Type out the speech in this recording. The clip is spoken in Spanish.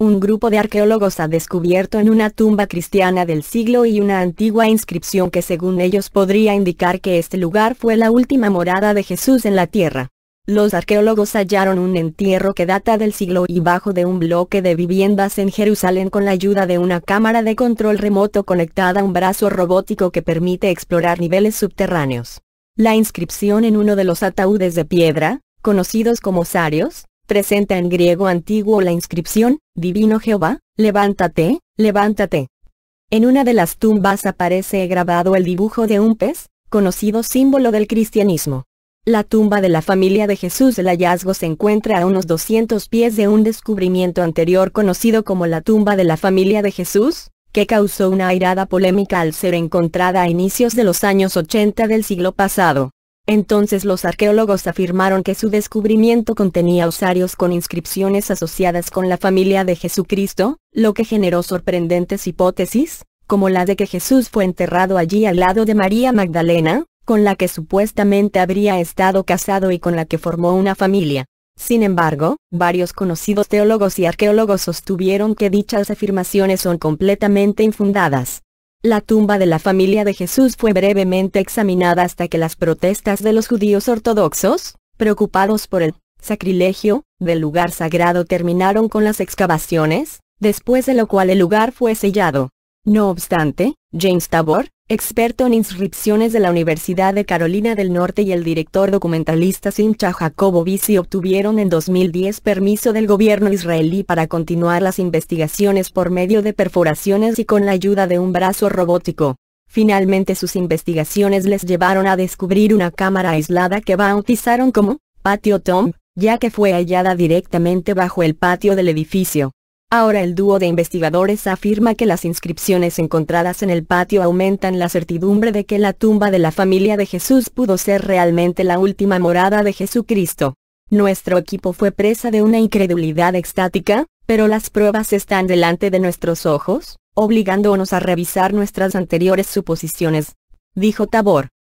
Un grupo de arqueólogos ha descubierto en una tumba cristiana del siglo y una antigua inscripción que según ellos podría indicar que este lugar fue la última morada de Jesús en la tierra. Los arqueólogos hallaron un entierro que data del siglo y bajo de un bloque de viviendas en Jerusalén con la ayuda de una cámara de control remoto conectada a un brazo robótico que permite explorar niveles subterráneos. La inscripción en uno de los ataúdes de piedra, conocidos como sarios, presenta en griego antiguo la inscripción, Divino Jehová, levántate, levántate. En una de las tumbas aparece grabado el dibujo de un pez, conocido símbolo del cristianismo. La tumba de la familia de Jesús el hallazgo se encuentra a unos 200 pies de un descubrimiento anterior conocido como la tumba de la familia de Jesús, que causó una airada polémica al ser encontrada a inicios de los años 80 del siglo pasado. Entonces los arqueólogos afirmaron que su descubrimiento contenía osarios con inscripciones asociadas con la familia de Jesucristo, lo que generó sorprendentes hipótesis, como la de que Jesús fue enterrado allí al lado de María Magdalena, con la que supuestamente habría estado casado y con la que formó una familia. Sin embargo, varios conocidos teólogos y arqueólogos sostuvieron que dichas afirmaciones son completamente infundadas. La tumba de la familia de Jesús fue brevemente examinada hasta que las protestas de los judíos ortodoxos, preocupados por el sacrilegio del lugar sagrado terminaron con las excavaciones, después de lo cual el lugar fue sellado. No obstante, James Tabor, experto en inscripciones de la Universidad de Carolina del Norte y el director documentalista Simcha Jacobovici obtuvieron en 2010 permiso del gobierno israelí para continuar las investigaciones por medio de perforaciones y con la ayuda de un brazo robótico. Finalmente sus investigaciones les llevaron a descubrir una cámara aislada que bautizaron como Patio Tom, ya que fue hallada directamente bajo el patio del edificio. Ahora el dúo de investigadores afirma que las inscripciones encontradas en el patio aumentan la certidumbre de que la tumba de la familia de Jesús pudo ser realmente la última morada de Jesucristo. Nuestro equipo fue presa de una incredulidad extática, pero las pruebas están delante de nuestros ojos, obligándonos a revisar nuestras anteriores suposiciones, dijo Tabor.